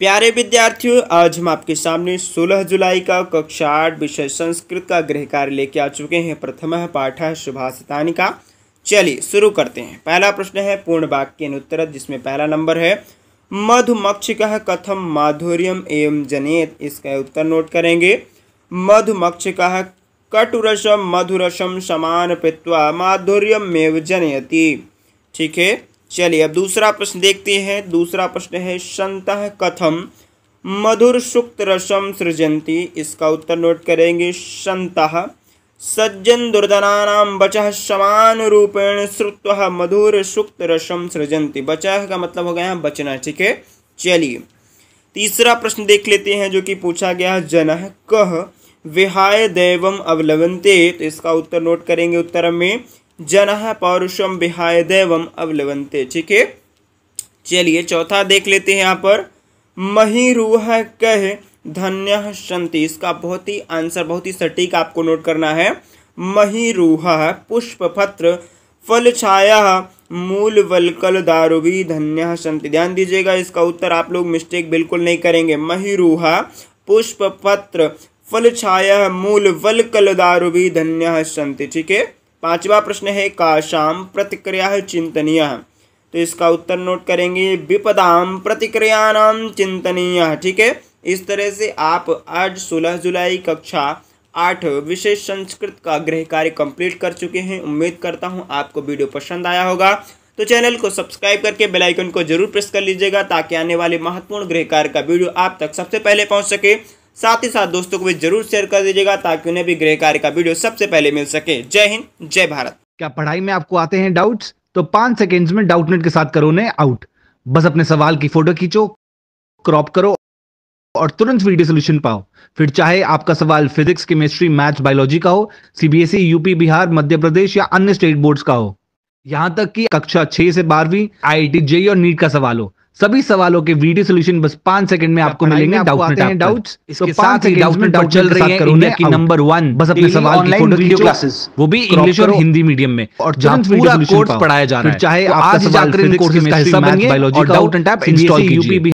प्यारे विद्यार्थियों आज हम आपके सामने 16 जुलाई का कक्षा आठ विषय संस्कृत का गृह कार्य लेके आ चुके हैं प्रथम पाठ है शुभाषितानी का चलिए शुरू करते हैं पहला प्रश्न है पूर्ण वाक्य अनुत्तर जिसमें पहला नंबर है मधुमक्षिक कथम माधुर्यम एवं जनेत इसका उत्तर नोट करेंगे मधुमक्षिक कटुरसम मधुरसम समान पित्वा माधुर्यमेव जनयती ठीक है चलिए अब दूसरा प्रश्न देखते हैं दूसरा प्रश्न है संत कथम मधुर सुक्त रसम सृजंती इसका उत्तर नोट करेंगे संत सज्जन नाम बचह समान रूपेण श्रुत्व मधुर सुक्त रसम सृजंती बचह का मतलब हो गया है बचना ठीक है चलिए तीसरा प्रश्न देख लेते हैं जो कि पूछा गया है जन कह विहाय दैवम अवलवंते तो इसका उत्तर नोट करेंगे उत्तर में जन पौरुषम विहाय दैवम अवलवंते ठीक है चलिए चौथा देख लेते हैं यहाँ पर रूह कह धन्य संति इसका बहुत ही आंसर बहुत ही सटीक आपको नोट करना है रूह पुष्प पत्र फल छाया मूल वलकल दारुवी धन्य संति ध्यान दीजिएगा इसका उत्तर आप लोग मिस्टेक बिल्कुल नहीं करेंगे रूह पुष्प पत्र फल छाया मूल वलकल दारुवी धन्य संति ठीक है पांचवा प्रश्न है काशाम प्रतिक्रिया चिंतनीय तो इसका उत्तर नोट करेंगे विपदाम प्रतिक्रिया नाम चिंतनीय ठीक है इस तरह से आप आज 16 जुलाई कक्षा आठ विशेष संस्कृत का गृह कार्य कंप्लीट कर चुके हैं उम्मीद करता हूँ आपको वीडियो पसंद आया होगा तो चैनल को सब्सक्राइब करके बेल आइकन को जरूर प्रेस कर लीजिएगा ताकि आने वाले महत्वपूर्ण गृह कार्य का वीडियो आप तक सबसे पहले पहुँच सके साथ ही साथ दोस्तों को भी जरूर शेयर कर दीजिएगा ताकि उन्हें भी गृह कार्य का वीडियो सबसे पहले मिल सके जय हिंद जय भारत क्या पढ़ाई में आपको आते हैं डाउट तो पांच सेकेंड में डाउटनेट के साथ करो ने आउट बस अपने सवाल की फोटो खींचो क्रॉप करो और तुरंत वीडियो सोल्यूशन पाओ फिर चाहे आपका सवाल फिजिक्स केमिस्ट्री मैथ्स बायोलॉजी का हो सीबीएसई यूपी बिहार मध्य प्रदेश या अन्य स्टेट बोर्ड्स का हो यहां तक कि कक्षा 6 से 12वीं आईआईटी जेई और नीट का सवाल हो सभी सवालों के वीडियो सोल्यूशन बस पांच सेकंड में आपको मिलेंगे डाउट तो डाउट चल है नंबर वन बस अपने सवाल क्लासेस वो भी इंग्लिश और हिंदी मीडियम में और जहां पूरा कोर्स पढ़ाया जा रहा है चाहे आज जाकर इन कोर्सेज का हिस्सा बनिए बायोलॉजी का डाउट एंड टैप इंस्टॉल कीजिए